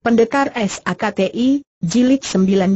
Pendekar SAKTI, Jilid 19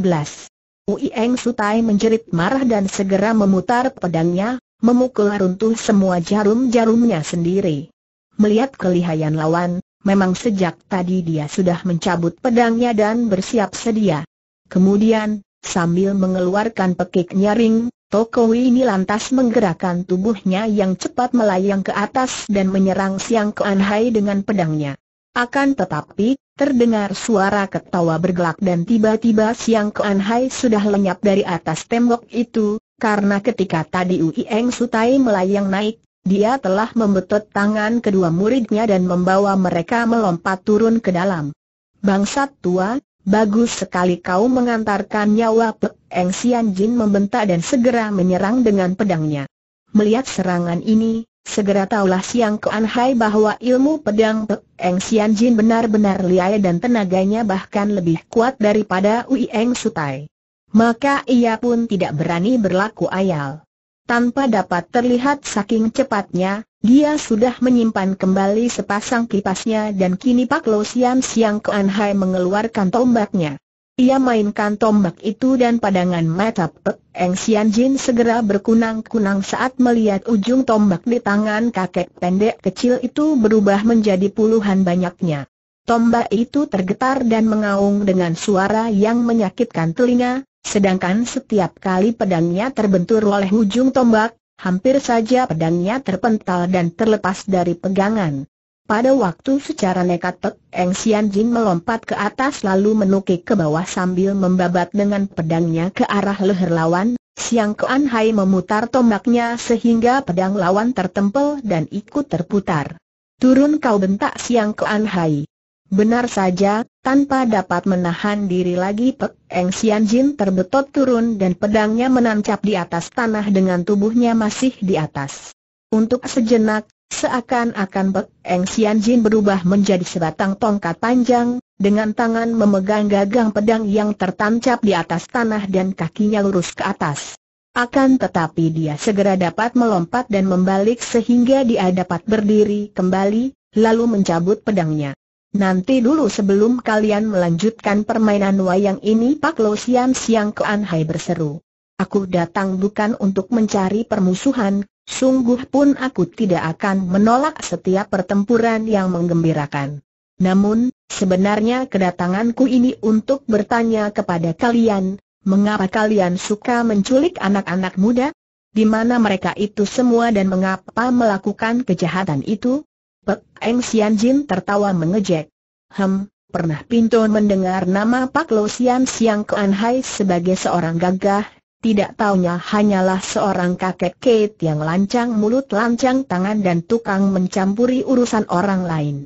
Ui Eng Sutai menjerit marah dan segera memutar pedangnya, memukul runtuh semua jarum-jarumnya sendiri. Melihat kelihayan lawan, memang sejak tadi dia sudah mencabut pedangnya dan bersiap sedia. Kemudian, sambil mengeluarkan pekik nyaring, Tokowi ini lantas menggerakkan tubuhnya yang cepat melayang ke atas dan menyerang Siang keanhai Hai dengan pedangnya. Akan tetapi, Terdengar suara ketawa bergelak dan tiba-tiba Siang Kuan Hai sudah lenyap dari atas tembok itu, karena ketika tadi Ui Eng Sutai melayang naik, dia telah membetot tangan kedua muridnya dan membawa mereka melompat turun ke dalam. Bangsat tua, bagus sekali kau mengantarkan nyawa Pek Eng Sian Jin membentak dan segera menyerang dengan pedangnya. Melihat serangan ini, Segera taulah Siang Kuan Hai bahwa ilmu pedang Eng Sian Jin benar-benar liai dan tenaganya bahkan lebih kuat daripada Ui Eng Sutai. Maka ia pun tidak berani berlaku ayal. Tanpa dapat terlihat saking cepatnya, dia sudah menyimpan kembali sepasang kipasnya dan kini Pak Lo Sian Siang Kuan Hai mengeluarkan tombaknya. Ia mainkan tombak itu dan padangan mata Pek Eng Sian Jin segera berkunang-kunang saat melihat ujung tombak di tangan kakek pendek kecil itu berubah menjadi puluhan banyaknya. Tombak itu tergetar dan mengaung dengan suara yang menyakitkan telinga, sedangkan setiap kali pedangnya terbentur oleh ujung tombak, hampir saja pedangnya terpental dan terlepas dari pegangan. Pada waktu secara nekat Pek Eng Sian Jin melompat ke atas lalu menukik ke bawah sambil membabat dengan pedangnya ke arah leher lawan, Siang Kuan Hai memutar tombaknya sehingga pedang lawan tertempel dan ikut terputar. Turun kau bentak Siang Kuan Hai. Benar saja, tanpa dapat menahan diri lagi Pek Eng Sian Jin terbetot turun dan pedangnya menancap di atas tanah dengan tubuhnya masih di atas. Untuk sejenak, Seakan-akan Pek Eng Sian Jin berubah menjadi sebatang tongkat panjang, dengan tangan memegang gagang pedang yang tertancap di atas tanah dan kakinya lurus ke atas. Akan tetapi dia segera dapat melompat dan membalik sehingga dia dapat berdiri kembali, lalu mencabut pedangnya. Nanti dulu sebelum kalian melanjutkan permainan wayang ini Pak Lo Sian Siang An Hai berseru. Aku datang bukan untuk mencari permusuhan, sungguh pun aku tidak akan menolak setiap pertempuran yang menggembirakan. Namun, sebenarnya kedatanganku ini untuk bertanya kepada kalian, mengapa kalian suka menculik anak-anak muda? Di mana mereka itu semua dan mengapa melakukan kejahatan itu? Pek Eng Jin tertawa mengejek. Hem, Pernah Pinto mendengar nama Pak Lo Sian Siang Kuan Hai sebagai seorang gagah tidak taunya hanyalah seorang kakek Kate yang lancang mulut lancang tangan dan tukang mencampuri urusan orang lain.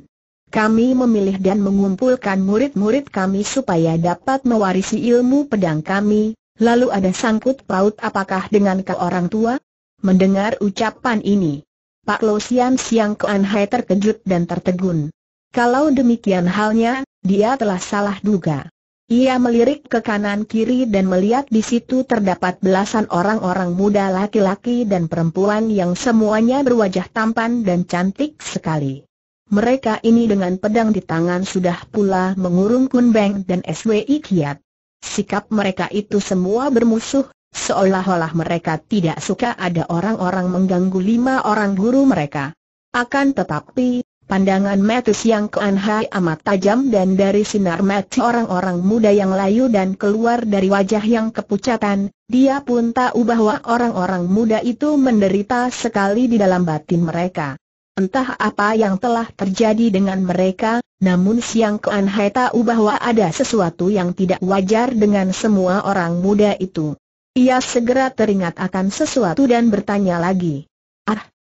Kami memilih dan mengumpulkan murid-murid kami supaya dapat mewarisi ilmu pedang kami, lalu ada sangkut paut apakah dengan ke orang tua? Mendengar ucapan ini, Pak Lo Sian Siang Kuan Hai terkejut dan tertegun. Kalau demikian halnya, dia telah salah duga. Ia melirik ke kanan-kiri dan melihat di situ terdapat belasan orang-orang muda laki-laki dan perempuan yang semuanya berwajah tampan dan cantik sekali. Mereka ini dengan pedang di tangan sudah pula mengurung Kun Beng dan SWI Kiat. Sikap mereka itu semua bermusuh, seolah-olah mereka tidak suka ada orang-orang mengganggu lima orang guru mereka. Akan tetapi, Pandangan Metis yang keanhai amat tajam dan dari sinar mata orang-orang muda yang layu dan keluar dari wajah yang kepucatan, dia pun tahu bahwa orang-orang muda itu menderita sekali di dalam batin mereka. Entah apa yang telah terjadi dengan mereka, namun Siang Kuan tak tahu bahwa ada sesuatu yang tidak wajar dengan semua orang muda itu. Ia segera teringat akan sesuatu dan bertanya lagi.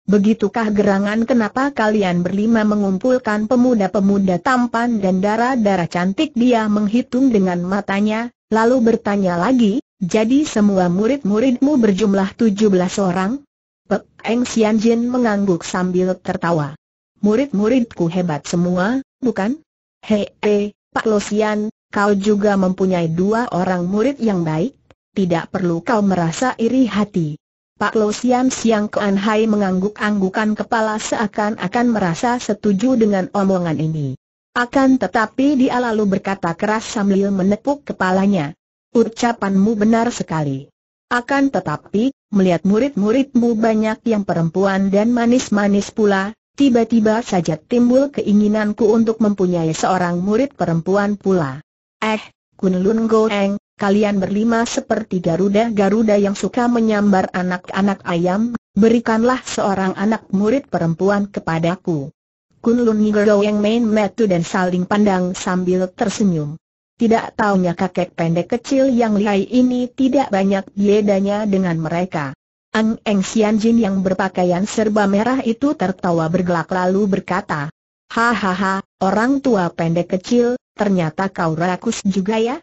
Begitukah gerangan kenapa kalian berlima mengumpulkan pemuda-pemuda tampan dan darah-darah cantik dia menghitung dengan matanya, lalu bertanya lagi, jadi semua murid-muridmu berjumlah tujuh belas orang? Pek Eng Xianjin mengangguk sambil tertawa. Murid-muridku hebat semua, bukan? Hei, he, Pak Losian, kau juga mempunyai dua orang murid yang baik, tidak perlu kau merasa iri hati. Pak Lo Sian Siang Kuan Hai mengangguk-anggukan kepala seakan-akan merasa setuju dengan omongan ini. Akan tetapi dia lalu berkata keras sambil menepuk kepalanya. Ucapanmu benar sekali. Akan tetapi, melihat murid-muridmu banyak yang perempuan dan manis-manis pula, tiba-tiba saja timbul keinginanku untuk mempunyai seorang murid perempuan pula. Eh, Kun Lun Goeng, kalian berlima seperti Garuda-Garuda yang suka menyambar anak-anak ayam, berikanlah seorang anak murid perempuan kepadaku. Kunlun Nigero yang main metu dan saling pandang sambil tersenyum. Tidak taunya kakek pendek kecil yang lihai ini tidak banyak bedanya dengan mereka. Ang Eng Jin yang berpakaian serba merah itu tertawa bergelak lalu berkata, Hahaha, orang tua pendek kecil, ternyata kau rakus juga ya?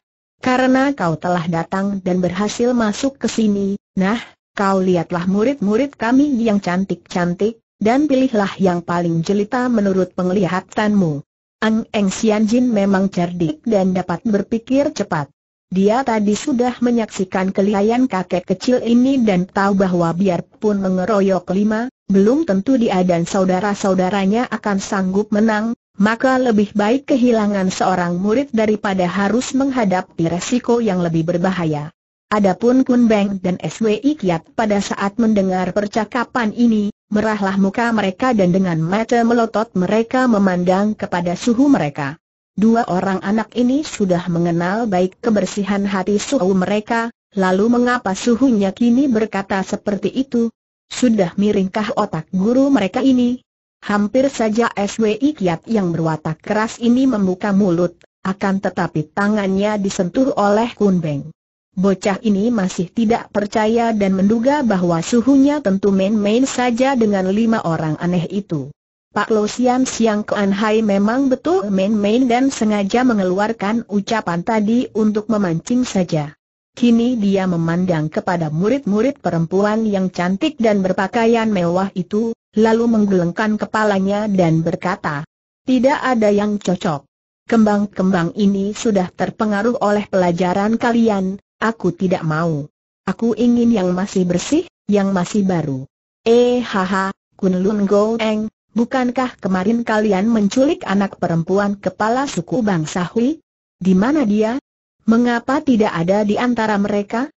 Karena kau telah datang dan berhasil masuk ke sini, nah, kau lihatlah murid-murid kami yang cantik-cantik, dan pilihlah yang paling jelita menurut penglihatanmu. Ang Eng Xianjin memang cerdik dan dapat berpikir cepat. Dia tadi sudah menyaksikan kelihayan kakek kecil ini dan tahu bahwa biarpun mengeroyok lima, belum tentu dia dan saudara-saudaranya akan sanggup menang, maka lebih baik kehilangan seorang murid daripada harus menghadapi resiko yang lebih berbahaya. Adapun Kun Beng dan SWI Kiat pada saat mendengar percakapan ini, merahlah muka mereka dan dengan mata melotot mereka memandang kepada suhu mereka. Dua orang anak ini sudah mengenal baik kebersihan hati suhu mereka, lalu mengapa suhunya kini berkata seperti itu? Sudah miringkah otak guru mereka ini? Hampir saja SWI Kiat yang berwatak keras ini membuka mulut, akan tetapi tangannya disentuh oleh Kun Beng. Bocah ini masih tidak percaya dan menduga bahwa suhunya tentu main-main saja dengan lima orang aneh itu. Pak Lo Sian Siang Kuan Hai memang betul main-main dan sengaja mengeluarkan ucapan tadi untuk memancing saja. Kini dia memandang kepada murid-murid perempuan yang cantik dan berpakaian mewah itu, lalu menggelengkan kepalanya dan berkata, tidak ada yang cocok. Kembang-kembang ini sudah terpengaruh oleh pelajaran kalian, aku tidak mau. Aku ingin yang masih bersih, yang masih baru. Eh haha, Kunlun Goeng, bukankah kemarin kalian menculik anak perempuan kepala suku bangsa Hui? Di mana dia? Mengapa tidak ada di antara mereka?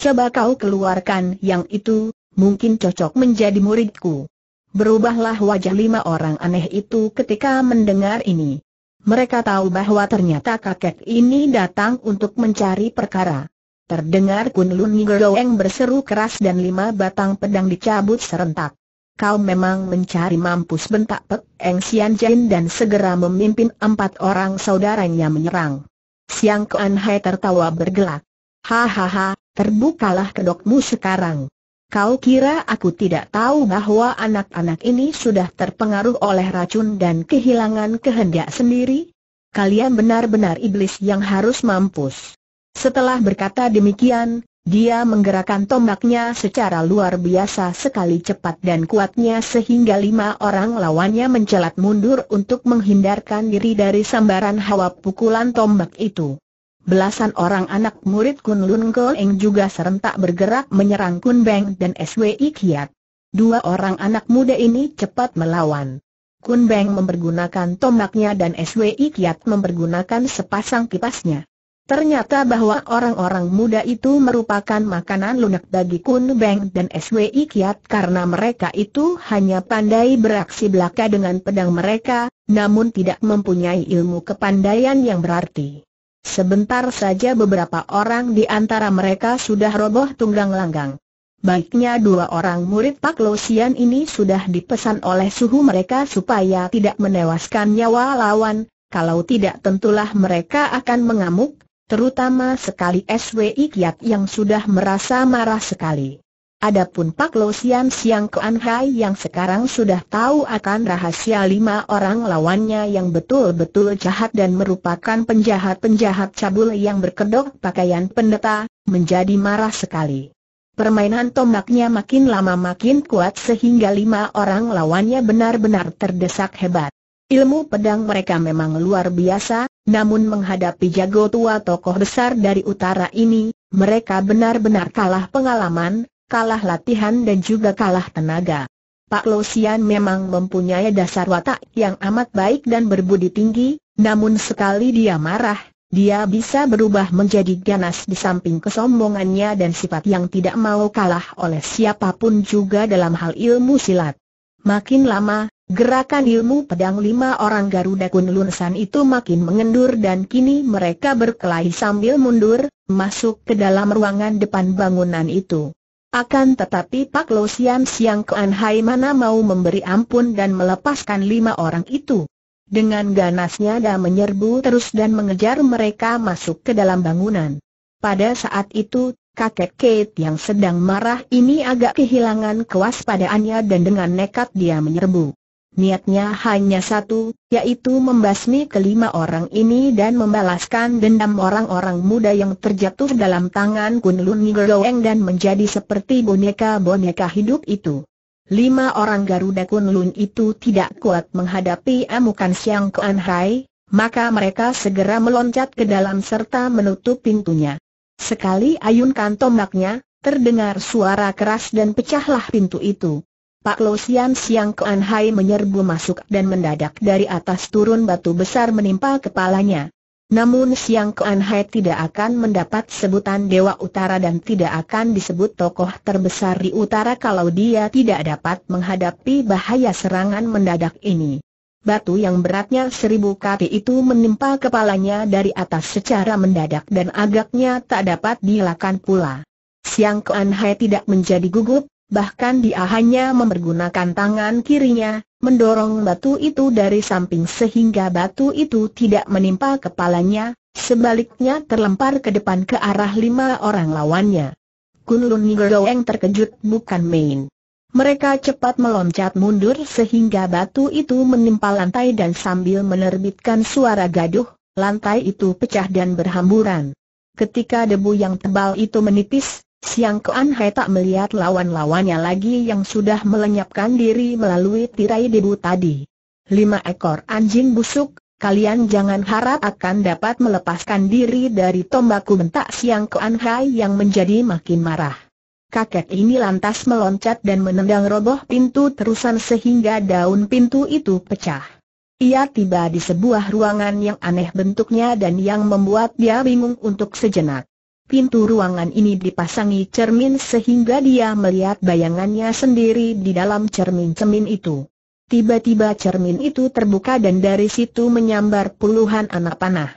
Coba kau keluarkan yang itu, mungkin cocok menjadi muridku. Berubahlah wajah lima orang aneh itu ketika mendengar ini. Mereka tahu bahwa ternyata kakek ini datang untuk mencari perkara. Terdengar Kunlun Ngigoeng berseru keras dan lima batang pedang dicabut serentak. Kau memang mencari mampus bentak Pek Eng Sian Jin dan segera memimpin empat orang saudaranya menyerang. Siang Kuan Hai tertawa bergelak. Hahaha, terbukalah kedokmu sekarang. Kau kira aku tidak tahu bahwa anak-anak ini sudah terpengaruh oleh racun dan kehilangan kehendak sendiri? Kalian benar-benar iblis yang harus mampus. Setelah berkata demikian, dia menggerakkan tombaknya secara luar biasa sekali cepat dan kuatnya sehingga lima orang lawannya mencelat mundur untuk menghindarkan diri dari sambaran hawa pukulan tombak itu. Belasan orang anak murid Kunlun Eng juga serentak bergerak menyerang Kun Beng dan SWI Kiat. Dua orang anak muda ini cepat melawan. Kun Beng mempergunakan tombaknya dan SWI Kiat mempergunakan sepasang kipasnya. Ternyata bahwa orang-orang muda itu merupakan makanan lunak bagi Kun Beng dan SWI Kiat karena mereka itu hanya pandai beraksi belaka dengan pedang mereka, namun tidak mempunyai ilmu kepandaian yang berarti. Sebentar saja beberapa orang di antara mereka sudah roboh tunggang langgang. Baiknya dua orang murid Pak Losian ini sudah dipesan oleh suhu mereka supaya tidak menewaskan nyawa lawan, kalau tidak tentulah mereka akan mengamuk, Terutama sekali SWI Kiat yang sudah merasa marah sekali. Adapun Pak Lo Sian Siang ke Anhai yang sekarang sudah tahu akan rahasia lima orang lawannya yang betul-betul jahat dan merupakan penjahat-penjahat cabul yang berkedok pakaian pendeta, menjadi marah sekali. Permainan tombaknya makin lama makin kuat sehingga lima orang lawannya benar-benar terdesak hebat. Ilmu pedang mereka memang luar biasa, namun menghadapi jago tua tokoh besar dari utara ini, mereka benar-benar kalah pengalaman, kalah latihan dan juga kalah tenaga. Pak Losian memang mempunyai dasar watak yang amat baik dan berbudi tinggi, namun sekali dia marah, dia bisa berubah menjadi ganas di samping kesombongannya dan sifat yang tidak mau kalah oleh siapapun juga dalam hal ilmu silat. Makin lama, Gerakan ilmu pedang lima orang Garuda Kunlunsan itu makin mengendur dan kini mereka berkelahi sambil mundur, masuk ke dalam ruangan depan bangunan itu. Akan tetapi Pak Lo Sian Siang Kuan Hai mana mau memberi ampun dan melepaskan lima orang itu. Dengan ganasnya dia menyerbu terus dan mengejar mereka masuk ke dalam bangunan. Pada saat itu Kakek Kate yang sedang marah ini agak kehilangan kewaspadaannya dan dengan nekat dia menyerbu. Niatnya hanya satu, yaitu membasmi kelima orang ini dan membalaskan dendam orang-orang muda yang terjatuh dalam tangan Kunlun Goeng dan menjadi seperti boneka-boneka hidup itu. Lima orang Garuda Kunlun itu tidak kuat menghadapi amukan Siang Kuanhai, maka mereka segera meloncat ke dalam serta menutup pintunya. Sekali ayunkan tombaknya, terdengar suara keras dan pecahlah pintu itu. Pak Lo Sian Siang Kuan Hai menyerbu masuk dan mendadak dari atas turun batu besar menimpa kepalanya. Namun Siang Kuan Hai tidak akan mendapat sebutan Dewa Utara dan tidak akan disebut tokoh terbesar di utara kalau dia tidak dapat menghadapi bahaya serangan mendadak ini. Batu yang beratnya seribu kati itu menimpa kepalanya dari atas secara mendadak dan agaknya tak dapat dilakukan pula. Siang Kuan Hai tidak menjadi gugup, bahkan dia hanya mempergunakan tangan kirinya, mendorong batu itu dari samping sehingga batu itu tidak menimpa kepalanya, sebaliknya terlempar ke depan ke arah lima orang lawannya. Kunlun Goeng terkejut bukan main. Mereka cepat meloncat mundur sehingga batu itu menimpa lantai dan sambil menerbitkan suara gaduh, lantai itu pecah dan berhamburan. Ketika debu yang tebal itu menipis, Siang Kuan Hai tak melihat lawan-lawannya lagi yang sudah melenyapkan diri melalui tirai debu tadi. Lima ekor anjing busuk, kalian jangan harap akan dapat melepaskan diri dari tombakku bentak Siang Kuan Hai yang menjadi makin marah. Kakek ini lantas meloncat dan menendang roboh pintu terusan sehingga daun pintu itu pecah. Ia tiba di sebuah ruangan yang aneh bentuknya dan yang membuat dia bingung untuk sejenak. Pintu ruangan ini dipasangi cermin sehingga dia melihat bayangannya sendiri di dalam cermin-cermin itu. Tiba-tiba cermin itu terbuka dan dari situ menyambar puluhan anak panah.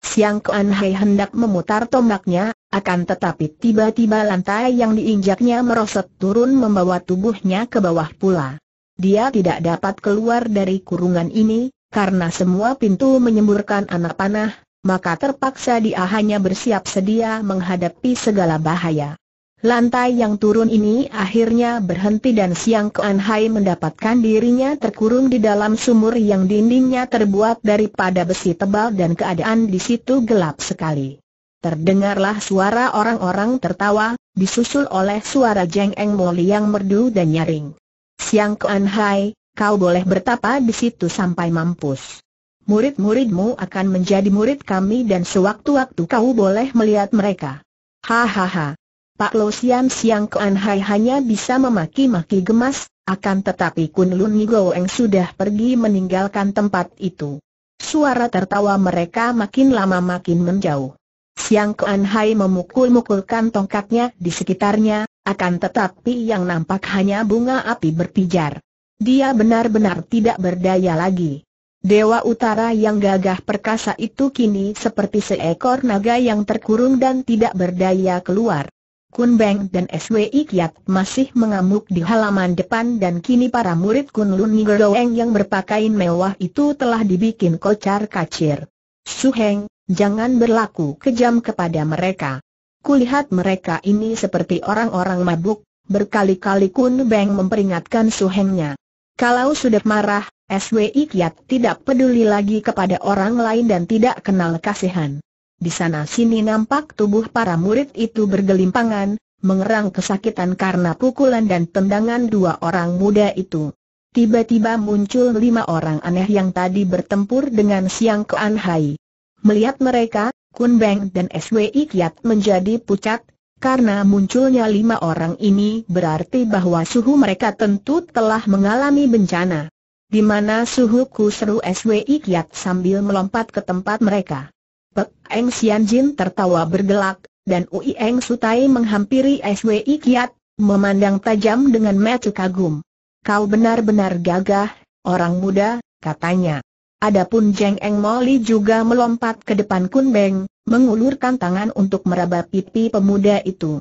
Siang Kuan Hai hendak memutar tombaknya, akan tetapi tiba-tiba lantai yang diinjaknya merosot turun membawa tubuhnya ke bawah pula. Dia tidak dapat keluar dari kurungan ini, karena semua pintu menyemburkan anak panah, maka terpaksa dia hanya bersiap sedia menghadapi segala bahaya. Lantai yang turun ini akhirnya berhenti dan Siang Kuan Hai mendapatkan dirinya terkurung di dalam sumur yang dindingnya terbuat daripada besi tebal dan keadaan di situ gelap sekali. Terdengarlah suara orang-orang tertawa, disusul oleh suara Jeng Eng Moli yang merdu dan nyaring. Siang Kuan Hai, kau boleh bertapa di situ sampai mampus murid-muridmu akan menjadi murid kami dan sewaktu-waktu kau boleh melihat mereka. Hahaha. Pak Lo Sian Siang Kuan Hai hanya bisa memaki-maki gemas, akan tetapi Kun Lun Goeng sudah pergi meninggalkan tempat itu. Suara tertawa mereka makin lama makin menjauh. Siang Kuan Hai memukul-mukulkan tongkatnya di sekitarnya, akan tetapi yang nampak hanya bunga api berpijar. Dia benar-benar tidak berdaya lagi. Dewa Utara yang gagah perkasa itu kini seperti seekor naga yang terkurung dan tidak berdaya keluar. Kun Beng dan SWI Kiat masih mengamuk di halaman depan dan kini para murid Kun Lun Ngeroeng yang berpakaian mewah itu telah dibikin kocar kacir. Su Heng, jangan berlaku kejam kepada mereka. Kulihat mereka ini seperti orang-orang mabuk, berkali-kali Kun Beng memperingatkan Su Hengnya. Kalau sudah marah, SWI Kiat tidak peduli lagi kepada orang lain dan tidak kenal kasihan. Di sana sini nampak tubuh para murid itu bergelimpangan, mengerang kesakitan karena pukulan dan tendangan dua orang muda itu. Tiba-tiba muncul lima orang aneh yang tadi bertempur dengan Siang Kean Hai. Melihat mereka, Kun Beng dan SWI Kiat menjadi pucat, karena munculnya lima orang ini berarti bahwa suhu mereka tentu telah mengalami bencana di mana suhuku seru SWI Kiat sambil melompat ke tempat mereka. Pek Eng Sian Jin tertawa bergelak, dan Ui Eng Sutai menghampiri SWI Kiat, memandang tajam dengan mata kagum. Kau benar-benar gagah, orang muda, katanya. Adapun Jeng Eng Moli juga melompat ke depan Kun Beng, mengulurkan tangan untuk meraba pipi pemuda itu.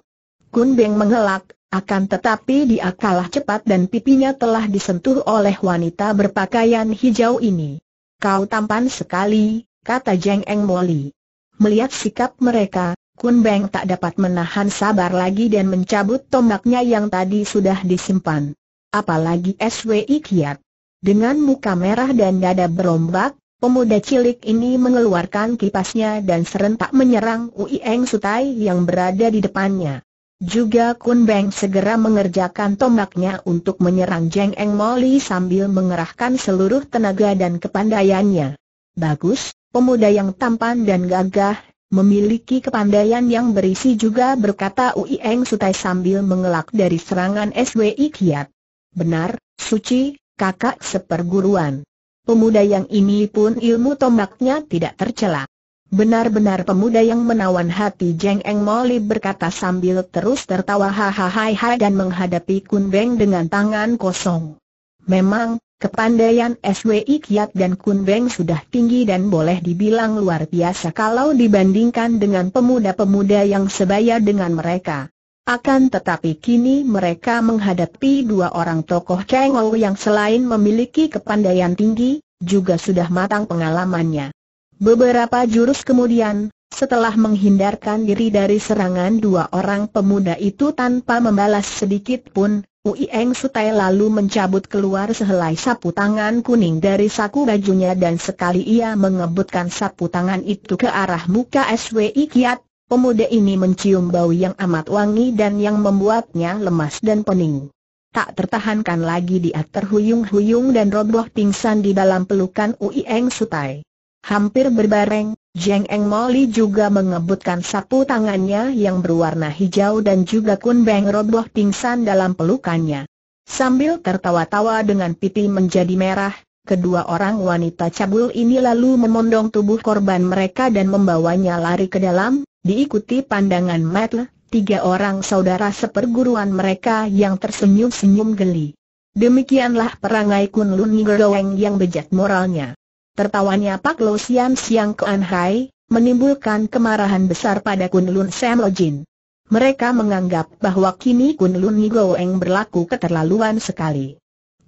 Kun Beng mengelak, akan tetapi dia kalah cepat dan pipinya telah disentuh oleh wanita berpakaian hijau ini. Kau tampan sekali, kata Jeng Eng Moli. Melihat sikap mereka, Kun Beng tak dapat menahan sabar lagi dan mencabut tombaknya yang tadi sudah disimpan. Apalagi SWI Kiat. Dengan muka merah dan dada berombak, Pemuda cilik ini mengeluarkan kipasnya dan serentak menyerang Ui Eng Sutai yang berada di depannya. Juga Kun Beng segera mengerjakan tombaknya untuk menyerang Jeng Eng Moli sambil mengerahkan seluruh tenaga dan kepandaiannya. Bagus, pemuda yang tampan dan gagah, memiliki kepandaian yang berisi juga berkata Ui Eng Sutai sambil mengelak dari serangan SWI Kiat. Benar, suci, kakak seperguruan. Pemuda yang ini pun ilmu tombaknya tidak tercela. Benar-benar pemuda yang menawan hati Jeng Eng Moli berkata sambil terus tertawa hahaha dan menghadapi Kun Beng dengan tangan kosong. Memang, kepandaian SWI Kiat dan Kun Beng sudah tinggi dan boleh dibilang luar biasa kalau dibandingkan dengan pemuda-pemuda yang sebaya dengan mereka. Akan tetapi kini mereka menghadapi dua orang tokoh Cheng Ou yang selain memiliki kepandaian tinggi, juga sudah matang pengalamannya. Beberapa jurus kemudian, setelah menghindarkan diri dari serangan dua orang pemuda itu tanpa membalas sedikit pun, Ui Eng Sutai lalu mencabut keluar sehelai sapu tangan kuning dari saku bajunya dan sekali ia mengebutkan sapu tangan itu ke arah muka SWI Kiat, pemuda ini mencium bau yang amat wangi dan yang membuatnya lemas dan pening. Tak tertahankan lagi dia terhuyung-huyung dan roboh pingsan di dalam pelukan Ui Eng Sutai. Hampir berbareng, Jeng Eng Moli juga mengebutkan sapu tangannya yang berwarna hijau dan juga Kun Beng roboh pingsan dalam pelukannya. Sambil tertawa-tawa dengan pipi menjadi merah, kedua orang wanita cabul ini lalu memondong tubuh korban mereka dan membawanya lari ke dalam, diikuti pandangan Matt, tiga orang saudara seperguruan mereka yang tersenyum-senyum geli. Demikianlah perangai Kun Lun Ngeroeng yang bejat moralnya. Tertawanya Pak Lo Siam Siang ke Anhai, menimbulkan kemarahan besar pada Kun Lun Sam Lo Jin. Mereka menganggap bahwa kini Kun Lun Eng berlaku keterlaluan sekali.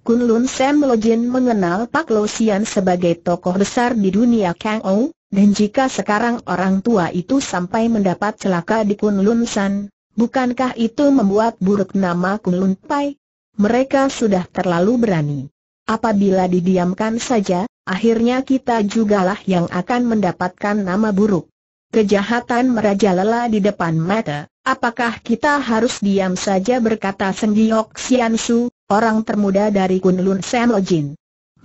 Kun Lun Sam Lo Jin mengenal Pak Lo Sian sebagai tokoh besar di dunia Kang Ou, dan jika sekarang orang tua itu sampai mendapat celaka di Kun Lun San, bukankah itu membuat buruk nama Kun Lun Pai? Mereka sudah terlalu berani. Apabila didiamkan saja, akhirnya kita jugalah yang akan mendapatkan nama buruk. Kejahatan merajalela di depan mata, apakah kita harus diam saja berkata Senggiok Xiansu, orang termuda dari Kunlun Sam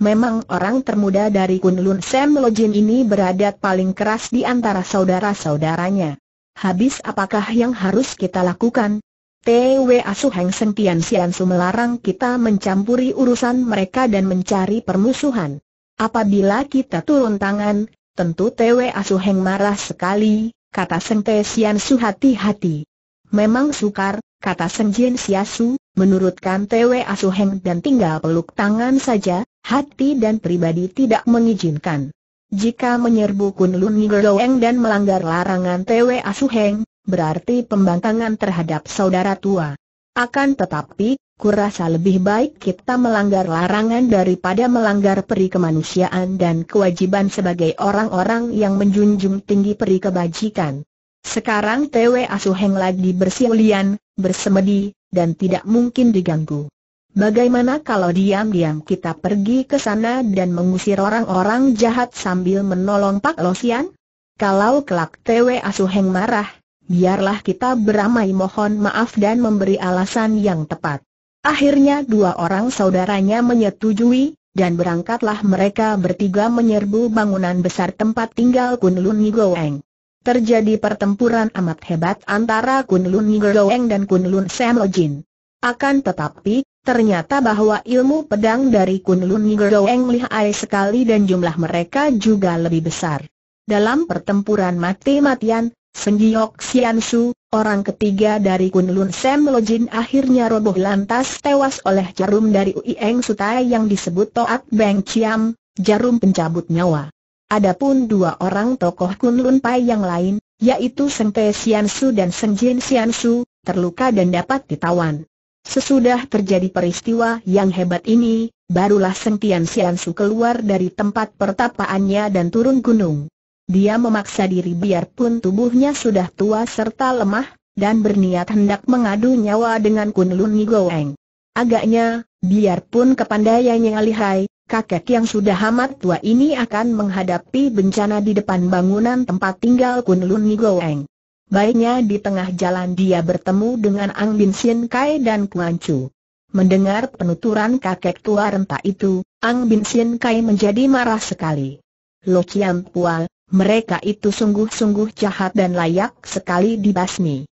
Memang orang termuda dari Kunlun Sam ini berada paling keras di antara saudara-saudaranya. Habis apakah yang harus kita lakukan? TW Asu Heng Sentian Siansu melarang kita mencampuri urusan mereka dan mencari permusuhan. Apabila kita turun tangan, tentu Tewe Asuheng marah sekali, kata Seng Te Sian Su hati-hati. Memang sukar, kata Seng Jin Siasu, menurutkan Tewe Asuheng dan tinggal peluk tangan saja, hati dan pribadi tidak mengizinkan. Jika menyerbu Kunlun Goeng dan melanggar larangan Tewe Asuheng, berarti pembangkangan terhadap saudara tua. Akan tetapi, kurasa lebih baik kita melanggar larangan daripada melanggar peri kemanusiaan dan kewajiban sebagai orang-orang yang menjunjung tinggi peri kebajikan. Sekarang TW Asuheng lagi bersiulian, bersemedi, dan tidak mungkin diganggu. Bagaimana kalau diam-diam kita pergi ke sana dan mengusir orang-orang jahat sambil menolong Pak Losian? Kalau kelak TW Asuheng marah, biarlah kita beramai mohon maaf dan memberi alasan yang tepat. Akhirnya dua orang saudaranya menyetujui, dan berangkatlah mereka bertiga menyerbu bangunan besar tempat tinggal Kunlun Nigoeng. Terjadi pertempuran amat hebat antara Kunlun Nigoeng dan Kunlun Jin. Akan tetapi, ternyata bahwa ilmu pedang dari Kunlun Nigoeng lihai sekali dan jumlah mereka juga lebih besar. Dalam pertempuran mati-matian, Senjiok Su, Orang ketiga dari Kunlun Sam Lojin akhirnya roboh lantas tewas oleh jarum dari Uieng Sutai yang disebut Toat Beng Chiam, jarum pencabut nyawa. Adapun dua orang tokoh Kunlun Pai yang lain, yaitu Seng Pe Sian Su dan Seng Jin Sian Su, terluka dan dapat ditawan. Sesudah terjadi peristiwa yang hebat ini, barulah Seng Tian Sian Su keluar dari tempat pertapaannya dan turun gunung. Dia memaksa diri biarpun tubuhnya sudah tua serta lemah, dan berniat hendak mengadu nyawa dengan Kunlun Goeng. Agaknya, biarpun kepandaiannya lihai, kakek yang sudah amat tua ini akan menghadapi bencana di depan bangunan tempat tinggal Kunlun Goeng. Baiknya di tengah jalan dia bertemu dengan Ang Bin Sien Kai dan Kuan Chu. Mendengar penuturan kakek tua renta itu, Ang Bin Sien Kai menjadi marah sekali. Lo Chiam Pua, mereka itu sungguh-sungguh jahat dan layak sekali dibasmi.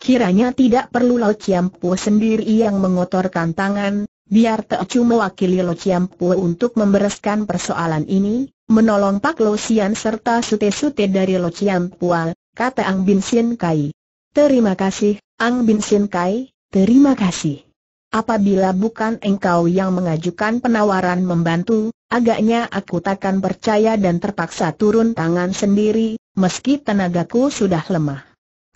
Kiranya tidak perlu Lo Chiampu sendiri yang mengotorkan tangan, biar Teocu mewakili Lo Chiampu untuk membereskan persoalan ini, menolong Pak Lo Sian serta sute-sute dari Lo Chiampua, kata Ang Bin Sin Kai. Terima kasih, Ang Bin Sin Kai, terima kasih. Apabila bukan engkau yang mengajukan penawaran membantu, agaknya aku takkan percaya dan terpaksa turun tangan sendiri, meski tenagaku sudah lemah.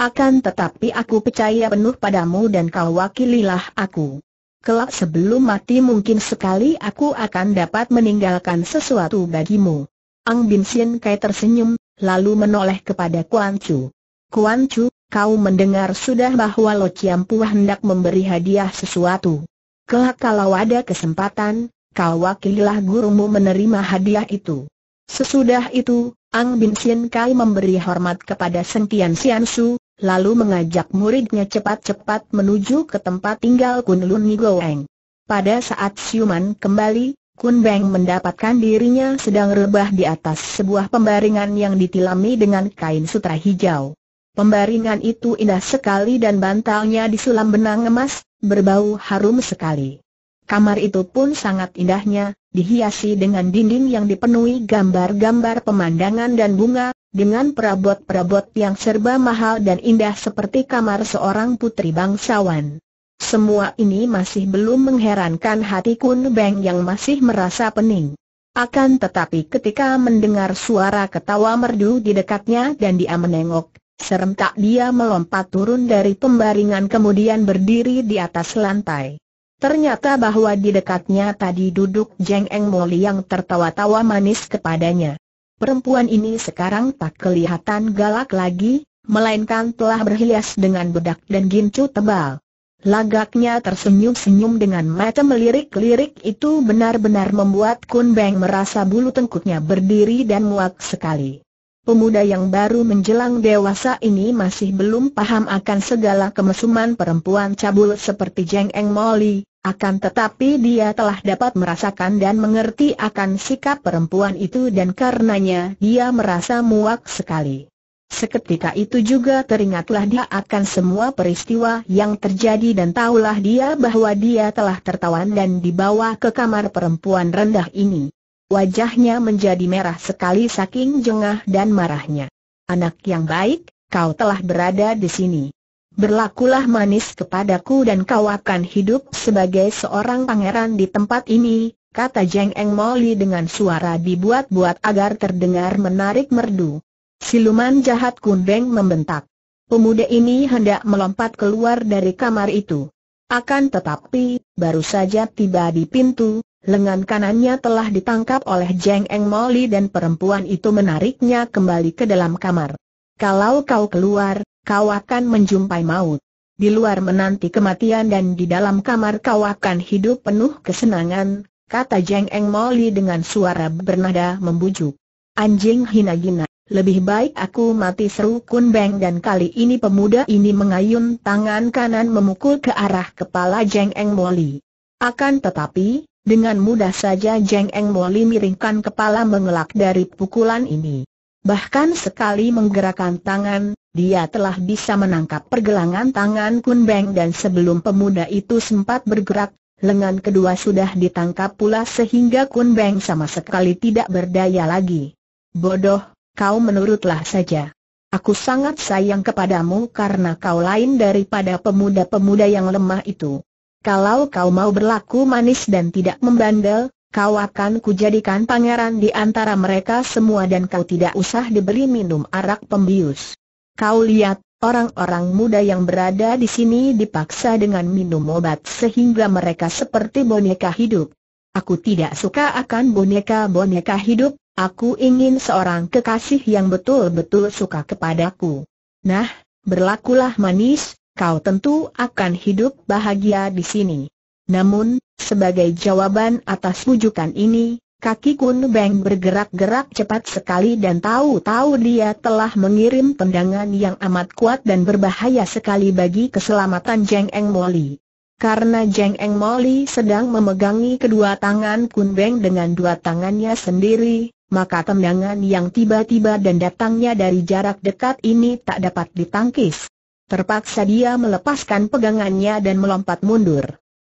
Akan tetapi aku percaya penuh padamu dan kau wakililah aku. Kelak sebelum mati mungkin sekali aku akan dapat meninggalkan sesuatu bagimu. Ang Bin Sien Kai tersenyum, lalu menoleh kepada Kuan Chu. Kuan Chu, kau mendengar sudah bahwa Lo Chiam Pua hendak memberi hadiah sesuatu. Kelak kalau ada kesempatan, kau wakililah gurumu menerima hadiah itu. Sesudah itu, Ang Bin Sien Kai memberi hormat kepada Sentian Sian Su, lalu mengajak muridnya cepat-cepat menuju ke tempat tinggal Kun Lun Ni Goeng. Pada saat siuman kembali, Kun Beng mendapatkan dirinya sedang rebah di atas sebuah pembaringan yang ditilami dengan kain sutra hijau. Pembaringan itu indah sekali dan bantalnya disulam benang emas, berbau harum sekali. Kamar itu pun sangat indahnya, dihiasi dengan dinding yang dipenuhi gambar-gambar pemandangan dan bunga, dengan perabot-perabot yang serba mahal dan indah seperti kamar seorang putri bangsawan. Semua ini masih belum mengherankan hati Kun Beng yang masih merasa pening. Akan tetapi ketika mendengar suara ketawa merdu di dekatnya dan dia menengok, Serentak dia melompat turun dari pembaringan kemudian berdiri di atas lantai. Ternyata bahwa di dekatnya tadi duduk Jeng Eng Moli yang tertawa-tawa manis kepadanya. Perempuan ini sekarang tak kelihatan galak lagi, melainkan telah berhias dengan bedak dan gincu tebal. Lagaknya tersenyum-senyum dengan mata melirik-lirik itu benar-benar membuat Kun Beng merasa bulu tengkuknya berdiri dan muak sekali. Pemuda yang baru menjelang dewasa ini masih belum paham akan segala kemesuman perempuan cabul seperti Jeng Eng Molly. akan tetapi dia telah dapat merasakan dan mengerti akan sikap perempuan itu dan karenanya dia merasa muak sekali. Seketika itu juga teringatlah dia akan semua peristiwa yang terjadi dan tahulah dia bahwa dia telah tertawan dan dibawa ke kamar perempuan rendah ini. Wajahnya menjadi merah sekali saking jengah dan marahnya. Anak yang baik, kau telah berada di sini. Berlakulah manis kepadaku dan kau akan hidup sebagai seorang pangeran di tempat ini, kata Jeng Eng Moli dengan suara dibuat-buat agar terdengar menarik merdu. Siluman jahat Kundeng membentak. Pemuda ini hendak melompat keluar dari kamar itu. Akan tetapi, baru saja tiba di pintu, Lengan kanannya telah ditangkap oleh Jeng Eng Moli dan perempuan itu menariknya kembali ke dalam kamar. Kalau kau keluar, kau akan menjumpai maut. Di luar menanti kematian dan di dalam kamar kau akan hidup penuh kesenangan, kata Jeng Eng Moli dengan suara bernada membujuk. Anjing hina gina. Lebih baik aku mati seru Kun Beng dan kali ini pemuda ini mengayun tangan kanan memukul ke arah kepala Jeng Eng Moli. Akan tetapi, dengan mudah saja Jeng Eng Moli miringkan kepala mengelak dari pukulan ini. Bahkan sekali menggerakkan tangan, dia telah bisa menangkap pergelangan tangan Kun Beng dan sebelum pemuda itu sempat bergerak, lengan kedua sudah ditangkap pula sehingga Kun Beng sama sekali tidak berdaya lagi. Bodoh, kau menurutlah saja. Aku sangat sayang kepadamu karena kau lain daripada pemuda-pemuda yang lemah itu kalau kau mau berlaku manis dan tidak membandel, kau akan kujadikan pangeran di antara mereka semua dan kau tidak usah diberi minum arak pembius. Kau lihat, orang-orang muda yang berada di sini dipaksa dengan minum obat sehingga mereka seperti boneka hidup. Aku tidak suka akan boneka-boneka hidup, aku ingin seorang kekasih yang betul-betul suka kepadaku. Nah, berlakulah manis, kau tentu akan hidup bahagia di sini. Namun, sebagai jawaban atas bujukan ini, kaki Kun Beng bergerak-gerak cepat sekali dan tahu-tahu dia telah mengirim tendangan yang amat kuat dan berbahaya sekali bagi keselamatan Jeng Eng Moli. Karena Jeng Eng Moli sedang memegangi kedua tangan Kun Beng dengan dua tangannya sendiri, maka tendangan yang tiba-tiba dan datangnya dari jarak dekat ini tak dapat ditangkis. Terpaksa dia melepaskan pegangannya dan melompat mundur.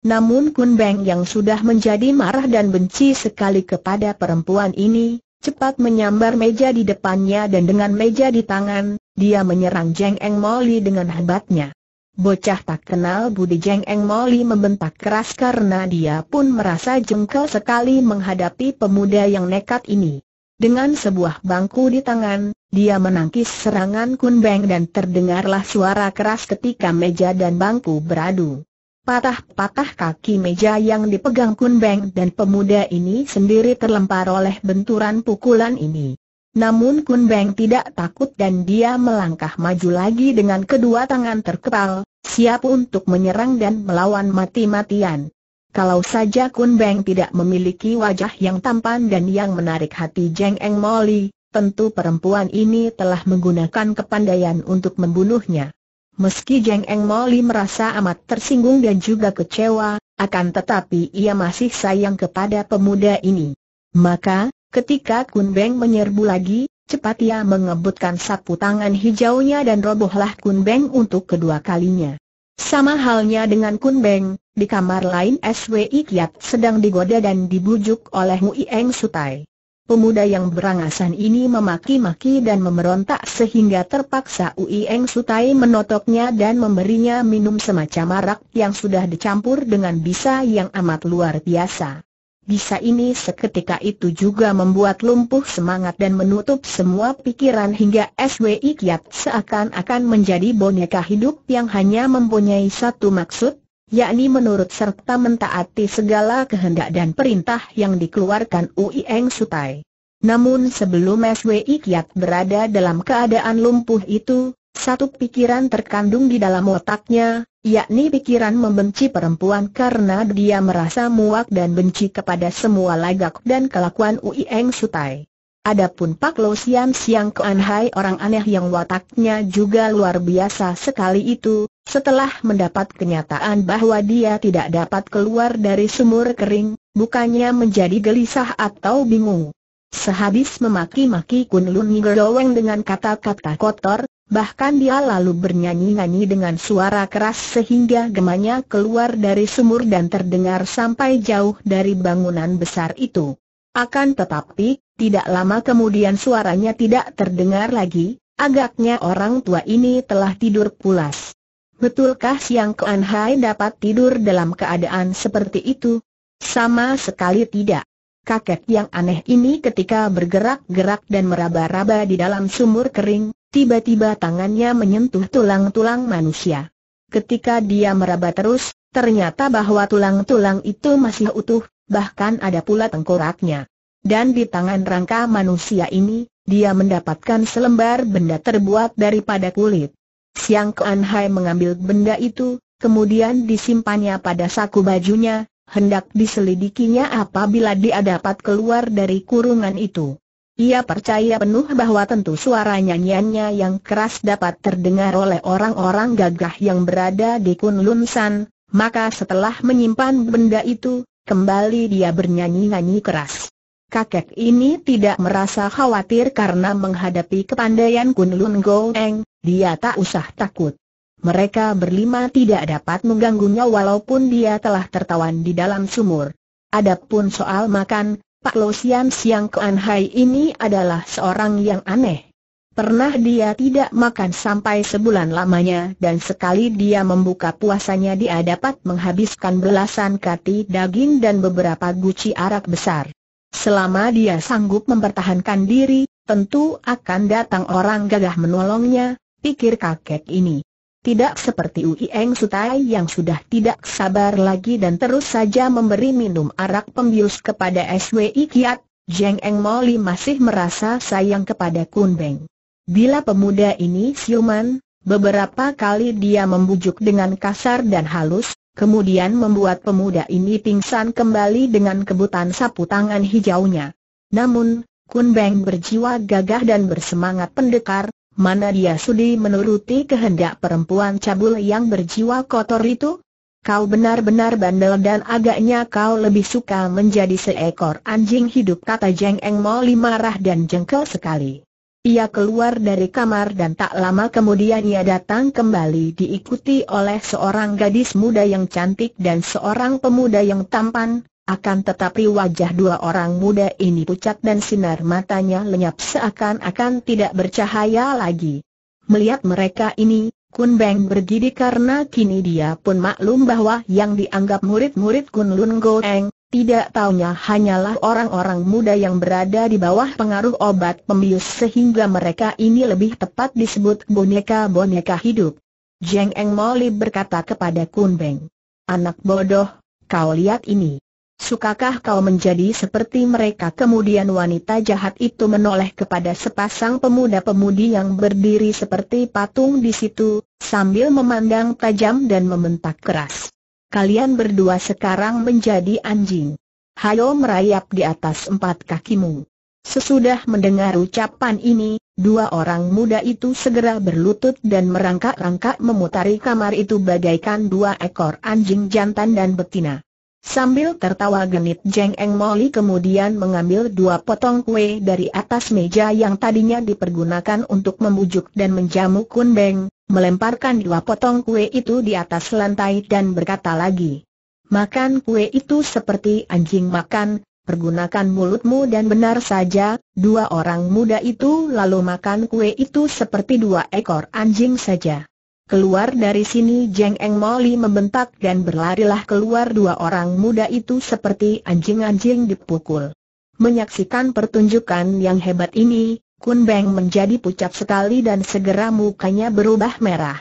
Namun Kun Beng yang sudah menjadi marah dan benci sekali kepada perempuan ini, cepat menyambar meja di depannya dan dengan meja di tangan, dia menyerang Jeng Eng Moli dengan hebatnya. Bocah tak kenal budi Jeng Eng Moli membentak keras karena dia pun merasa jengkel sekali menghadapi pemuda yang nekat ini. Dengan sebuah bangku di tangan, dia menangkis serangan Kun Beng dan terdengarlah suara keras ketika meja dan bangku beradu. Patah-patah kaki meja yang dipegang Kun Beng dan pemuda ini sendiri terlempar oleh benturan pukulan ini. Namun Kun Beng tidak takut dan dia melangkah maju lagi dengan kedua tangan terkepal, siap untuk menyerang dan melawan mati-matian. Kalau saja Kun Beng tidak memiliki wajah yang tampan dan yang menarik hati Jeng Eng Moli, tentu perempuan ini telah menggunakan kepandaian untuk membunuhnya. Meski Jeng Eng Moli merasa amat tersinggung dan juga kecewa, akan tetapi ia masih sayang kepada pemuda ini. Maka, ketika Kun Beng menyerbu lagi, cepat ia mengebutkan sapu tangan hijaunya dan robohlah Kun Beng untuk kedua kalinya. Sama halnya dengan Kun Beng, di kamar lain SWI Kiat sedang digoda dan dibujuk oleh Mu Ieng Sutai. Pemuda yang berangasan ini memaki-maki dan memberontak sehingga terpaksa Ui Eng Sutai menotoknya dan memberinya minum semacam arak yang sudah dicampur dengan bisa yang amat luar biasa. Bisa ini seketika itu juga membuat lumpuh semangat dan menutup semua pikiran hingga SWI Kiat seakan-akan menjadi boneka hidup yang hanya mempunyai satu maksud, yakni menurut serta mentaati segala kehendak dan perintah yang dikeluarkan Ui Sutai. Namun sebelum SWI Kiat berada dalam keadaan lumpuh itu, satu pikiran terkandung di dalam otaknya, yakni pikiran membenci perempuan karena dia merasa muak dan benci kepada semua lagak dan kelakuan Ui Sutai. Adapun Pak Lo Siam Siang Kuan Hai orang aneh yang wataknya juga luar biasa sekali itu, setelah mendapat kenyataan bahwa dia tidak dapat keluar dari sumur kering, bukannya menjadi gelisah atau bingung. Sehabis memaki-maki Kunlun Ngeroweng dengan kata-kata kotor, bahkan dia lalu bernyanyi-nyanyi dengan suara keras sehingga gemanya keluar dari sumur dan terdengar sampai jauh dari bangunan besar itu. Akan tetapi, tidak lama kemudian suaranya tidak terdengar lagi, agaknya orang tua ini telah tidur pulas. Betulkah Siang Kuan Hai dapat tidur dalam keadaan seperti itu? Sama sekali tidak. Kakek yang aneh ini ketika bergerak-gerak dan meraba-raba di dalam sumur kering, tiba-tiba tangannya menyentuh tulang-tulang manusia. Ketika dia meraba terus, ternyata bahwa tulang-tulang itu masih utuh, bahkan ada pula tengkoraknya. Dan di tangan rangka manusia ini, dia mendapatkan selembar benda terbuat daripada kulit. Siang Kuan Hai mengambil benda itu, kemudian disimpannya pada saku bajunya, hendak diselidikinya apabila dia dapat keluar dari kurungan itu. Ia percaya penuh bahwa tentu suara nyanyiannya yang keras dapat terdengar oleh orang-orang gagah yang berada di Kunlun San, maka setelah menyimpan benda itu, kembali dia bernyanyi-nyanyi keras kakek ini tidak merasa khawatir karena menghadapi kepandaian Kunlun Goeng, dia tak usah takut. Mereka berlima tidak dapat mengganggunya walaupun dia telah tertawan di dalam sumur. Adapun soal makan, Pak Lo Sian Siang Kuan Hai ini adalah seorang yang aneh. Pernah dia tidak makan sampai sebulan lamanya dan sekali dia membuka puasanya dia dapat menghabiskan belasan kati daging dan beberapa guci arak besar. Selama dia sanggup mempertahankan diri, tentu akan datang orang gagah menolongnya, pikir kakek ini. Tidak seperti Ui Sutai yang sudah tidak sabar lagi dan terus saja memberi minum arak pembius kepada SWI Kiat, Jeng Eng Moli masih merasa sayang kepada Kun Beng. Bila pemuda ini siuman, beberapa kali dia membujuk dengan kasar dan halus, kemudian membuat pemuda ini pingsan kembali dengan kebutan sapu tangan hijaunya. Namun, Kun Beng berjiwa gagah dan bersemangat pendekar, mana dia sudi menuruti kehendak perempuan cabul yang berjiwa kotor itu? Kau benar-benar bandel dan agaknya kau lebih suka menjadi seekor anjing hidup kata Jeng Eng Moli marah dan jengkel sekali. Ia keluar dari kamar dan tak lama kemudian ia datang kembali diikuti oleh seorang gadis muda yang cantik dan seorang pemuda yang tampan, akan tetapi wajah dua orang muda ini pucat dan sinar matanya lenyap seakan-akan tidak bercahaya lagi. Melihat mereka ini, Kun Beng bergidi karena kini dia pun maklum bahwa yang dianggap murid-murid Kun Lun Go Eng, tidak taunya hanyalah orang-orang muda yang berada di bawah pengaruh obat pembius sehingga mereka ini lebih tepat disebut boneka-boneka hidup. Jeng Eng Moli berkata kepada Kun Beng. Anak bodoh, kau lihat ini. Sukakah kau menjadi seperti mereka? Kemudian wanita jahat itu menoleh kepada sepasang pemuda-pemudi yang berdiri seperti patung di situ, sambil memandang tajam dan membentak keras kalian berdua sekarang menjadi anjing. Hayo merayap di atas empat kakimu. Sesudah mendengar ucapan ini, dua orang muda itu segera berlutut dan merangkak-rangkak memutari kamar itu bagaikan dua ekor anjing jantan dan betina. Sambil tertawa genit Jeng Eng Moli kemudian mengambil dua potong kue dari atas meja yang tadinya dipergunakan untuk membujuk dan menjamu Kun Beng, melemparkan dua potong kue itu di atas lantai dan berkata lagi. Makan kue itu seperti anjing makan, pergunakan mulutmu dan benar saja, dua orang muda itu lalu makan kue itu seperti dua ekor anjing saja. Keluar dari sini Jeng Eng Moli membentak dan berlarilah keluar dua orang muda itu seperti anjing-anjing dipukul. Menyaksikan pertunjukan yang hebat ini, Kun Beng menjadi pucat sekali dan segera mukanya berubah merah.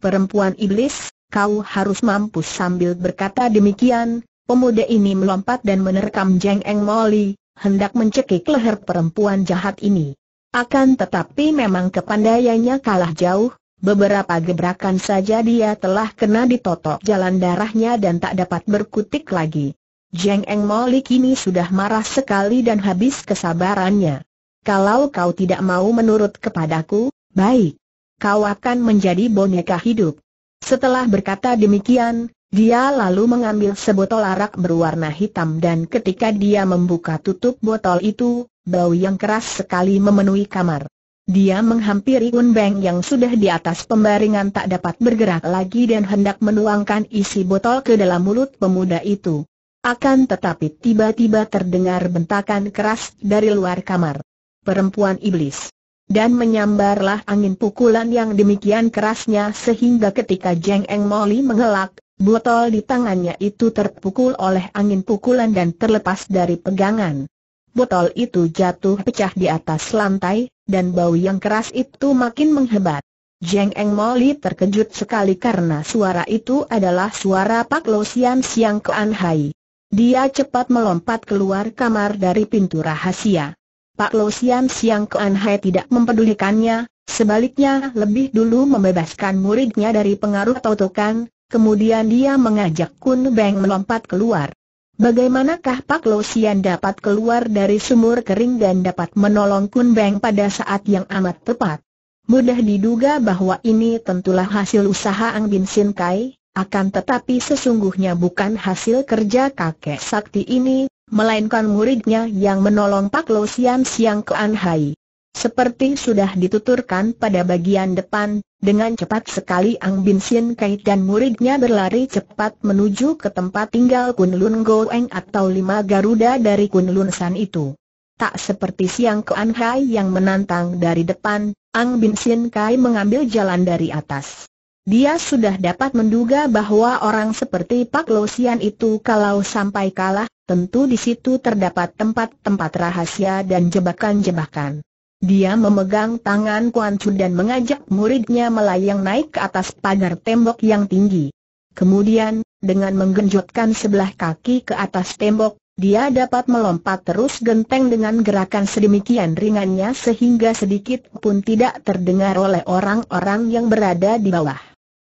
Perempuan iblis, kau harus mampus sambil berkata demikian, pemuda ini melompat dan menerkam Jeng Eng Moli, hendak mencekik leher perempuan jahat ini. Akan tetapi memang kepandaiannya kalah jauh, Beberapa gebrakan saja dia telah kena ditotok jalan darahnya dan tak dapat berkutik lagi. Jeng Eng Moli kini sudah marah sekali dan habis kesabarannya. Kalau kau tidak mau menurut kepadaku, baik. Kau akan menjadi boneka hidup. Setelah berkata demikian, dia lalu mengambil sebotol arak berwarna hitam dan ketika dia membuka tutup botol itu, bau yang keras sekali memenuhi kamar. Dia menghampiri Un Beng yang sudah di atas pembaringan tak dapat bergerak lagi dan hendak menuangkan isi botol ke dalam mulut pemuda itu. Akan tetapi tiba-tiba terdengar bentakan keras dari luar kamar perempuan iblis. Dan menyambarlah angin pukulan yang demikian kerasnya sehingga ketika Jeng Eng Moli mengelak, botol di tangannya itu terpukul oleh angin pukulan dan terlepas dari pegangan. Botol itu jatuh pecah di atas lantai, dan bau yang keras itu makin menghebat. Jeng Eng Moli terkejut sekali karena suara itu adalah suara Pak Lo Sian Siang Kean Hai. Dia cepat melompat keluar kamar dari pintu rahasia. Pak Lo Sian Siang Kuan Hai tidak mempedulikannya, sebaliknya lebih dulu membebaskan muridnya dari pengaruh totokan, kemudian dia mengajak Kun Beng melompat keluar. Bagaimanakah Pak Lo Sian dapat keluar dari sumur kering dan dapat menolong Kun Beng pada saat yang amat tepat? Mudah diduga bahwa ini tentulah hasil usaha Ang Bin Sin Kai, akan tetapi sesungguhnya bukan hasil kerja kakek sakti ini, melainkan muridnya yang menolong Pak Lo Sian Siang Kuan Hai. Seperti sudah dituturkan pada bagian depan, dengan cepat sekali Ang Bin Sien Kai dan muridnya berlari cepat menuju ke tempat tinggal Kun Kunlun Goeng atau lima Garuda dari Kun Kunlun San itu. Tak seperti Siang Kuan Hai yang menantang dari depan, Ang Bin Sien Kai mengambil jalan dari atas. Dia sudah dapat menduga bahwa orang seperti Pak Lo Sian itu kalau sampai kalah, Tentu di situ terdapat tempat-tempat rahasia dan jebakan-jebakan. Dia memegang tangan Kuan Chu dan mengajak muridnya melayang naik ke atas pagar tembok yang tinggi. Kemudian, dengan menggenjotkan sebelah kaki ke atas tembok, dia dapat melompat terus genteng dengan gerakan sedemikian ringannya sehingga sedikit pun tidak terdengar oleh orang-orang yang berada di bawah.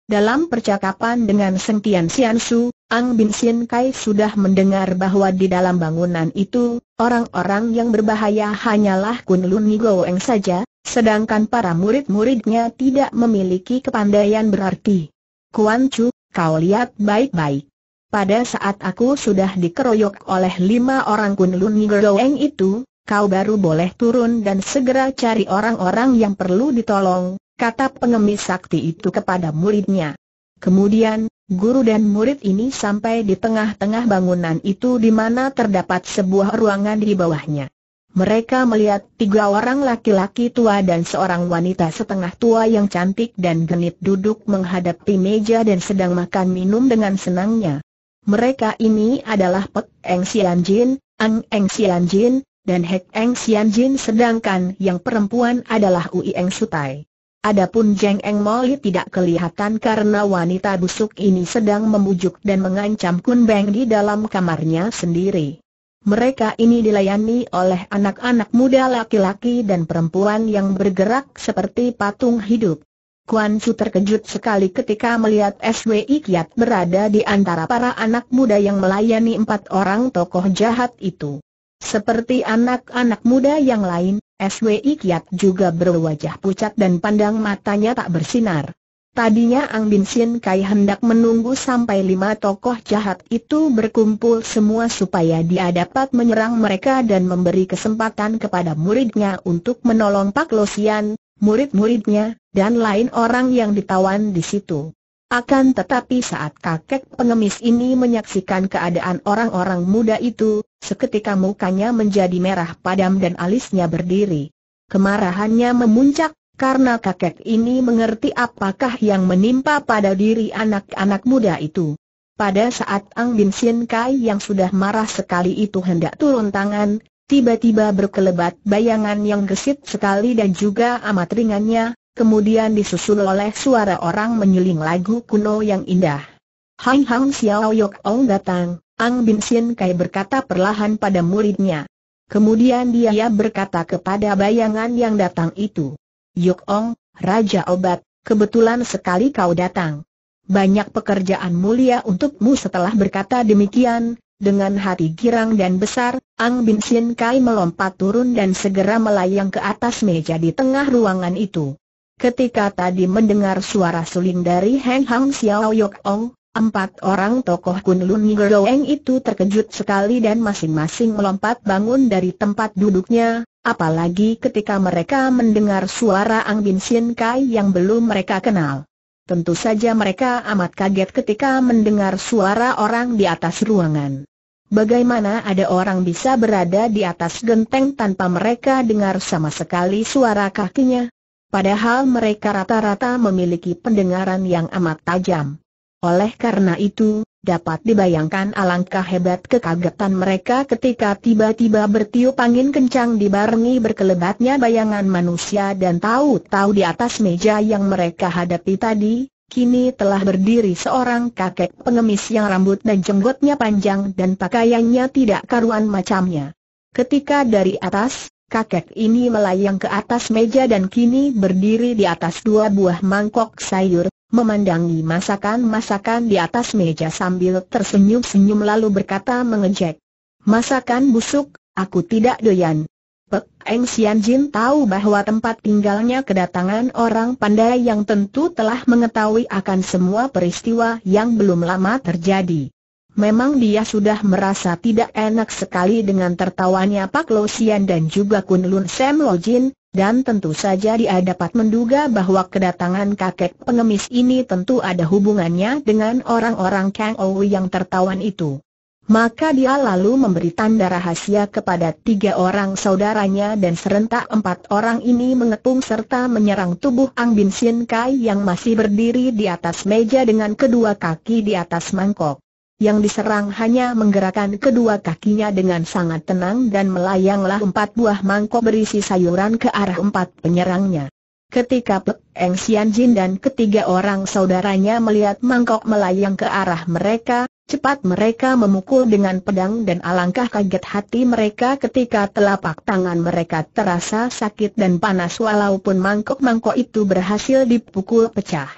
Dalam percakapan dengan Seng Tian Sian Su, Ang Bin Sien Kai sudah mendengar bahwa di dalam bangunan itu, orang-orang yang berbahaya hanyalah Kun Lun Goeng saja, sedangkan para murid-muridnya tidak memiliki kepandaian berarti. Kuan Chu, kau lihat baik-baik. Pada saat aku sudah dikeroyok oleh lima orang Kun Lun Goeng itu, kau baru boleh turun dan segera cari orang-orang yang perlu ditolong, kata pengemis sakti itu kepada muridnya. Kemudian, Guru dan murid ini sampai di tengah-tengah bangunan itu di mana terdapat sebuah ruangan di bawahnya. Mereka melihat tiga orang laki-laki tua dan seorang wanita setengah tua yang cantik dan genit duduk menghadapi meja dan sedang makan minum dengan senangnya. Mereka ini adalah Pek Eng Sian Jin, Ang Eng Sian Jin, dan Hek Eng Sian Jin sedangkan yang perempuan adalah Ui Eng Sutai. Adapun Jeng Eng Moli tidak kelihatan karena wanita busuk ini sedang membujuk dan mengancam Kun Beng di dalam kamarnya sendiri. Mereka ini dilayani oleh anak-anak muda laki-laki dan perempuan yang bergerak seperti patung hidup. Kuan Su terkejut sekali ketika melihat SWI Kiat berada di antara para anak muda yang melayani empat orang tokoh jahat itu. Seperti anak-anak muda yang lain, SWI Kiat juga berwajah pucat dan pandang matanya tak bersinar. Tadinya Ang Bin Sin Kai hendak menunggu sampai lima tokoh jahat itu berkumpul semua supaya dia dapat menyerang mereka dan memberi kesempatan kepada muridnya untuk menolong Pak Losian, murid-muridnya, dan lain orang yang ditawan di situ. Akan tetapi saat kakek pengemis ini menyaksikan keadaan orang-orang muda itu, Seketika mukanya menjadi merah padam dan alisnya berdiri. Kemarahannya memuncak, karena kakek ini mengerti apakah yang menimpa pada diri anak-anak muda itu. Pada saat Ang Bin Sien Kai yang sudah marah sekali itu hendak turun tangan, tiba-tiba berkelebat bayangan yang gesit sekali dan juga amat ringannya, kemudian disusul oleh suara orang menyuling lagu kuno yang indah. Hang Hang Xiao Yok Ong datang. Ang Bin Sien Kai berkata perlahan pada muridnya. Kemudian dia berkata kepada bayangan yang datang itu. Yuk Ong, Raja Obat, kebetulan sekali kau datang. Banyak pekerjaan mulia untukmu setelah berkata demikian, dengan hati girang dan besar, Ang Bin Sien Kai melompat turun dan segera melayang ke atas meja di tengah ruangan itu. Ketika tadi mendengar suara suling dari Heng Hang Xiao Yok Ong, Empat orang tokoh Kunlun Goeng itu terkejut sekali dan masing-masing melompat bangun dari tempat duduknya, apalagi ketika mereka mendengar suara Ang Bin Sin Kai yang belum mereka kenal. Tentu saja mereka amat kaget ketika mendengar suara orang di atas ruangan. Bagaimana ada orang bisa berada di atas genteng tanpa mereka dengar sama sekali suara kakinya? Padahal mereka rata-rata memiliki pendengaran yang amat tajam. Oleh karena itu, dapat dibayangkan alangkah hebat kekagetan mereka ketika tiba-tiba bertiup angin kencang dibarengi berkelebatnya bayangan manusia dan tahu-tahu di atas meja yang mereka hadapi tadi, kini telah berdiri seorang kakek pengemis yang rambut dan jenggotnya panjang dan pakaiannya tidak karuan macamnya. Ketika dari atas, Kakek ini melayang ke atas meja dan kini berdiri di atas dua buah mangkok sayur, memandangi masakan-masakan di atas meja sambil tersenyum-senyum lalu berkata mengejek. Masakan busuk, aku tidak doyan. Pek Eng Sian Jin tahu bahwa tempat tinggalnya kedatangan orang pandai yang tentu telah mengetahui akan semua peristiwa yang belum lama terjadi. Memang dia sudah merasa tidak enak sekali dengan tertawanya Pak Lo Sian dan juga Kun Lun Sam Lo Jin, dan tentu saja dia dapat menduga bahwa kedatangan kakek pengemis ini tentu ada hubungannya dengan orang-orang Kang Ou yang tertawan itu. Maka dia lalu memberi tanda rahasia kepada tiga orang saudaranya dan serentak empat orang ini mengepung serta menyerang tubuh Ang Bin Sien Kai yang masih berdiri di atas meja dengan kedua kaki di atas mangkok yang diserang hanya menggerakkan kedua kakinya dengan sangat tenang dan melayanglah empat buah mangkok berisi sayuran ke arah empat penyerangnya. Ketika Pek Eng dan ketiga orang saudaranya melihat mangkok melayang ke arah mereka, cepat mereka memukul dengan pedang dan alangkah kaget hati mereka ketika telapak tangan mereka terasa sakit dan panas walaupun mangkok-mangkok itu berhasil dipukul pecah.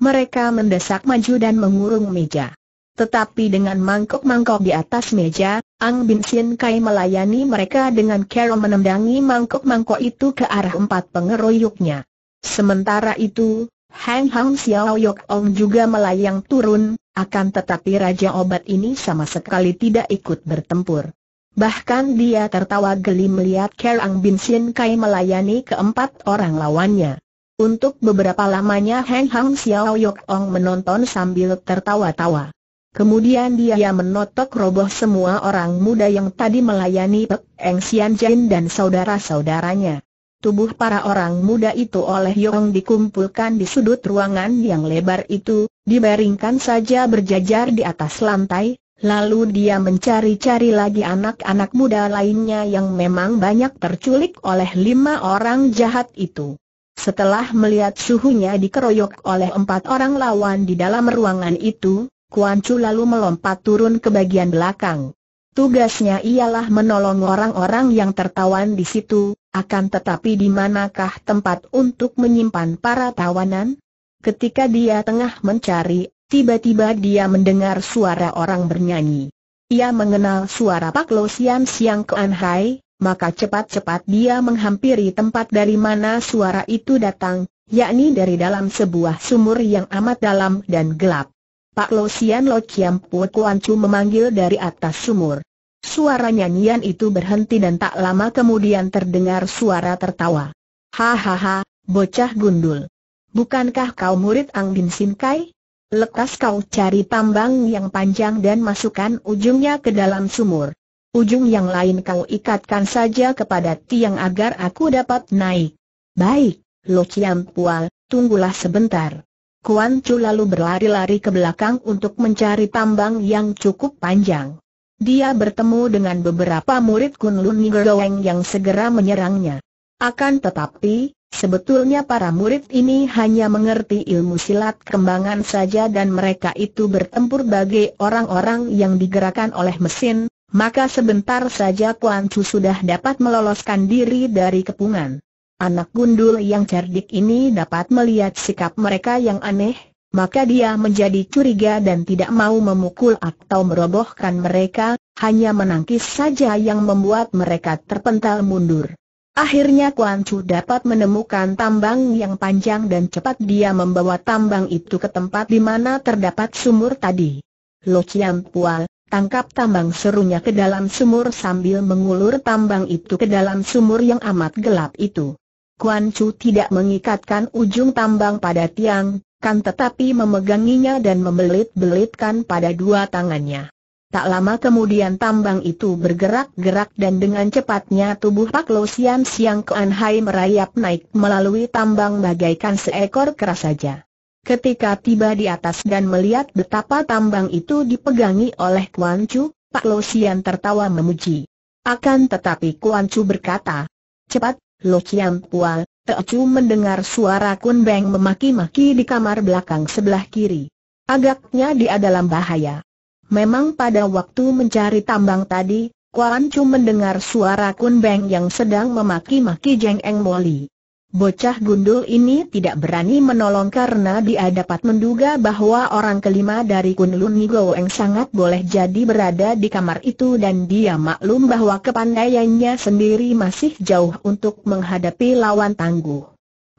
Mereka mendesak maju dan mengurung meja. Tetapi dengan mangkok-mangkok di atas meja, Ang Bin Sien Kai melayani mereka dengan cara menendangi mangkok-mangkok itu ke arah empat pengeroyoknya. Sementara itu, Hang Hang Xiao Yok Ong juga melayang turun, akan tetapi Raja Obat ini sama sekali tidak ikut bertempur. Bahkan dia tertawa geli melihat Ang Bin Sien Kai melayani keempat orang lawannya. Untuk beberapa lamanya Hang Hang Xiao Yok Ong menonton sambil tertawa-tawa. Kemudian dia menotok roboh semua orang muda yang tadi melayani Pek Eng Sian Jin dan saudara-saudaranya. Tubuh para orang muda itu oleh Yong dikumpulkan di sudut ruangan yang lebar itu, dibaringkan saja berjajar di atas lantai, lalu dia mencari-cari lagi anak-anak muda lainnya yang memang banyak terculik oleh lima orang jahat itu. Setelah melihat suhunya dikeroyok oleh empat orang lawan di dalam ruangan itu, Kuan Chu lalu melompat turun ke bagian belakang. Tugasnya ialah menolong orang-orang yang tertawan di situ, akan tetapi di manakah tempat untuk menyimpan para tawanan? Ketika dia tengah mencari, tiba-tiba dia mendengar suara orang bernyanyi. Ia mengenal suara Pak Lo Sian Siang Kuan Hai, maka cepat-cepat dia menghampiri tempat dari mana suara itu datang, yakni dari dalam sebuah sumur yang amat dalam dan gelap. Pak Lo Sian Lo Chiam Pu Kuan Chu memanggil dari atas sumur. Suara nyanyian itu berhenti dan tak lama kemudian terdengar suara tertawa. Hahaha, bocah gundul. Bukankah kau murid Ang Bin Sin Kai? Lekas kau cari tambang yang panjang dan masukkan ujungnya ke dalam sumur. Ujung yang lain kau ikatkan saja kepada tiang agar aku dapat naik. Baik, Lo Chiam Pual, tunggulah sebentar. Kuan Chu lalu berlari-lari ke belakang untuk mencari tambang yang cukup panjang. Dia bertemu dengan beberapa murid Kunlun Nigerweng yang segera menyerangnya. Akan tetapi, Sebetulnya para murid ini hanya mengerti ilmu silat kembangan saja dan mereka itu bertempur bagai orang-orang yang digerakkan oleh mesin, maka sebentar saja Kuan Chu sudah dapat meloloskan diri dari kepungan anak gundul yang cerdik ini dapat melihat sikap mereka yang aneh, maka dia menjadi curiga dan tidak mau memukul atau merobohkan mereka, hanya menangkis saja yang membuat mereka terpental mundur. Akhirnya Kuan Chu dapat menemukan tambang yang panjang dan cepat dia membawa tambang itu ke tempat di mana terdapat sumur tadi. Lo Chiang Pual, tangkap tambang serunya ke dalam sumur sambil mengulur tambang itu ke dalam sumur yang amat gelap itu. Kuan Chu tidak mengikatkan ujung tambang pada tiang, kan tetapi memeganginya dan membelit-belitkan pada dua tangannya. Tak lama kemudian tambang itu bergerak-gerak dan dengan cepatnya tubuh Pak Lo Sian Siang Kuan Hai merayap naik melalui tambang bagaikan seekor kera saja. Ketika tiba di atas dan melihat betapa tambang itu dipegangi oleh Kuan Chu, Pak Lo Sian tertawa memuji. Akan tetapi Kuan Chu berkata, Cepat, Lo Chiam Pual, Teocu mendengar suara Kun Beng memaki-maki di kamar belakang sebelah kiri. Agaknya dia dalam bahaya. Memang pada waktu mencari tambang tadi, Kuan Chu mendengar suara Kun Beng yang sedang memaki-maki Jeng Eng Moli. Bocah gundul ini tidak berani menolong karena dia dapat menduga bahwa orang kelima dari Kunlun Goeng sangat boleh jadi berada di kamar itu dan dia maklum bahwa kepandaiannya sendiri masih jauh untuk menghadapi lawan tangguh.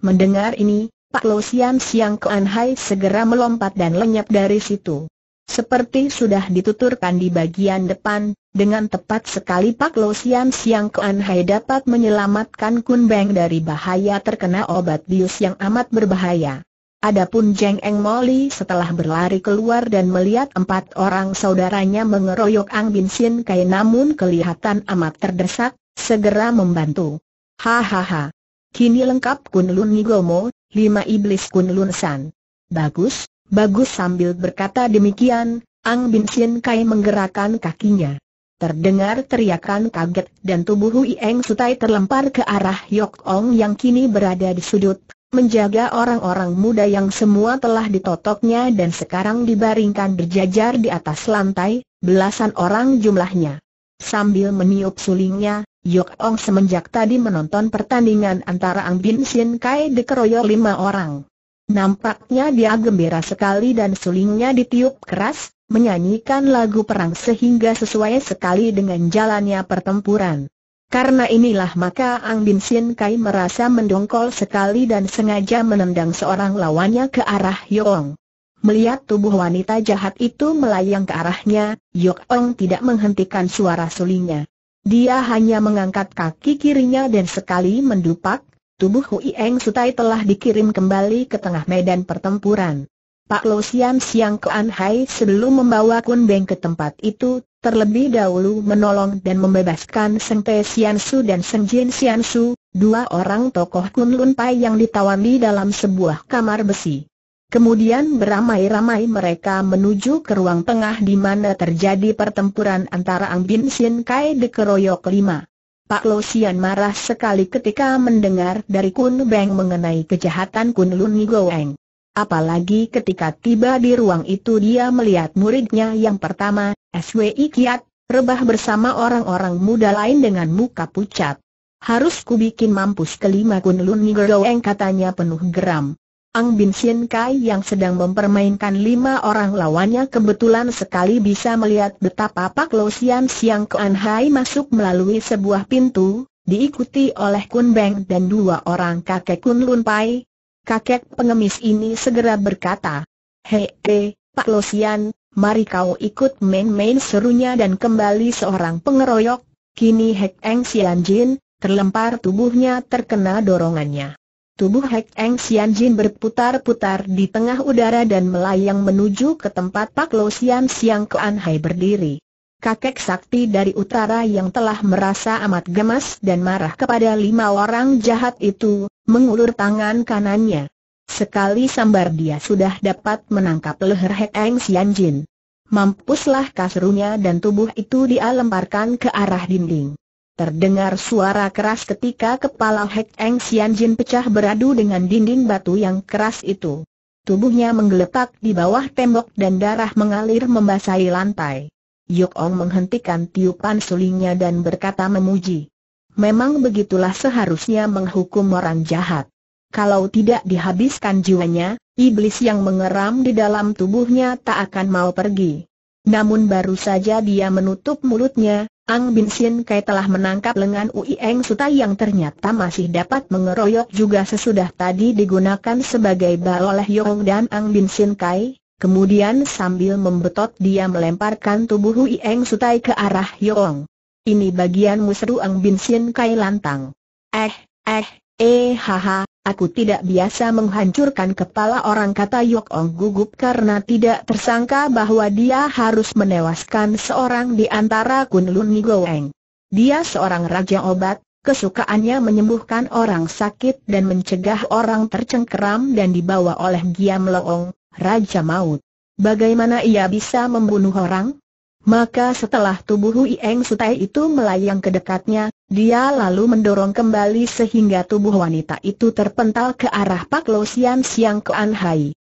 Mendengar ini, Pak Lo Sian Siang Kuan Hai segera melompat dan lenyap dari situ. Seperti sudah dituturkan di bagian depan, dengan tepat sekali Pak Lo Sian Siang Kuan Hai dapat menyelamatkan Kun Beng dari bahaya terkena obat bius yang amat berbahaya. Adapun Jeng Eng Moli setelah berlari keluar dan melihat empat orang saudaranya mengeroyok Ang Bin Sin Kai namun kelihatan amat terdesak, segera membantu. Hahaha. Kini lengkap Kun Lun Nigomo, lima iblis Kun Lun San. Bagus, Bagus sambil berkata demikian, Ang Bin Sien Kai menggerakkan kakinya. Terdengar teriakan kaget dan tubuh Hui Eng Sutai terlempar ke arah Yok Ong yang kini berada di sudut, menjaga orang-orang muda yang semua telah ditotoknya dan sekarang dibaringkan berjajar di atas lantai, belasan orang jumlahnya. Sambil meniup sulingnya, Yok Ong semenjak tadi menonton pertandingan antara Ang Bin Sien Kai dikeroyok lima orang. Nampaknya dia gembira sekali dan sulingnya ditiup keras, menyanyikan lagu perang sehingga sesuai sekali dengan jalannya pertempuran. Karena inilah maka Ang Bin Sin Kai merasa mendongkol sekali dan sengaja menendang seorang lawannya ke arah Yong. Melihat tubuh wanita jahat itu melayang ke arahnya, Yok tidak menghentikan suara sulingnya. Dia hanya mengangkat kaki kirinya dan sekali mendupak, Tubuh Hui Eng Sutai telah dikirim kembali ke tengah medan pertempuran. Pak Lo Sian Siang Kuan Hai sebelum membawa Kun Beng ke tempat itu, terlebih dahulu menolong dan membebaskan Seng Pe Sian Su dan Seng Jin Sian Su, dua orang tokoh Kun Lun Pai yang ditawan di dalam sebuah kamar besi. Kemudian beramai-ramai mereka menuju ke ruang tengah di mana terjadi pertempuran antara Ang Bin Sin Kai di Keroyok Lima. Pak Lo Sian marah sekali ketika mendengar dari Kun Beng mengenai kejahatan Kun Lun Goeng. Apalagi ketika tiba di ruang itu dia melihat muridnya yang pertama, SWI Kiat, rebah bersama orang-orang muda lain dengan muka pucat. Harus ku bikin mampus kelima Kun Lun Goeng katanya penuh geram. Ang Bin Sien Kai yang sedang mempermainkan lima orang lawannya kebetulan sekali bisa melihat betapa Pak Lo Sian Siang Kuan Hai masuk melalui sebuah pintu, diikuti oleh Kun Beng dan dua orang kakek Kun Lun Pai. Kakek pengemis ini segera berkata, Hei, he, Pak Lo Sian, mari kau ikut main-main serunya dan kembali seorang pengeroyok. Kini Hek Eng Sian Jin, terlempar tubuhnya terkena dorongannya. Tubuh Hek Eng Sian Jin berputar-putar di tengah udara dan melayang menuju ke tempat Pak Lo Sian Siang Kuan Hai berdiri. Kakek sakti dari utara yang telah merasa amat gemas dan marah kepada lima orang jahat itu, mengulur tangan kanannya. Sekali sambar dia sudah dapat menangkap leher Hek Eng Sian Jin. Mampuslah kasurnya dan tubuh itu dia lemparkan ke arah dinding. Terdengar suara keras ketika kepala Hek Eng Sian Jin pecah beradu dengan dinding batu yang keras itu. Tubuhnya menggeletak di bawah tembok dan darah mengalir membasahi lantai. Yuk Ong menghentikan tiupan sulingnya dan berkata memuji. Memang begitulah seharusnya menghukum orang jahat. Kalau tidak dihabiskan jiwanya, iblis yang mengeram di dalam tubuhnya tak akan mau pergi. Namun baru saja dia menutup mulutnya, Ang Bin Sien Kai telah menangkap lengan Ui Eng Suta yang ternyata masih dapat mengeroyok juga sesudah tadi digunakan sebagai bal oleh Yong dan Ang Bin Sien Kai. Kemudian sambil membetot dia melemparkan tubuh Ui Eng Sutai ke arah Yong. Ini bagian seru Ang Bin Sien Kai lantang. Eh, eh, Eh haha, aku tidak biasa menghancurkan kepala orang kata Yok Ong gugup karena tidak tersangka bahwa dia harus menewaskan seorang di antara Kunlun Nigoeng. Dia seorang raja obat, kesukaannya menyembuhkan orang sakit dan mencegah orang tercengkeram dan dibawa oleh Giam Loong, Raja Maut. Bagaimana ia bisa membunuh orang? Maka setelah tubuh Hui Eng Sutai itu melayang ke dekatnya, dia lalu mendorong kembali sehingga tubuh wanita itu terpental ke arah Pak Lo Sian Siang Ke An Hai.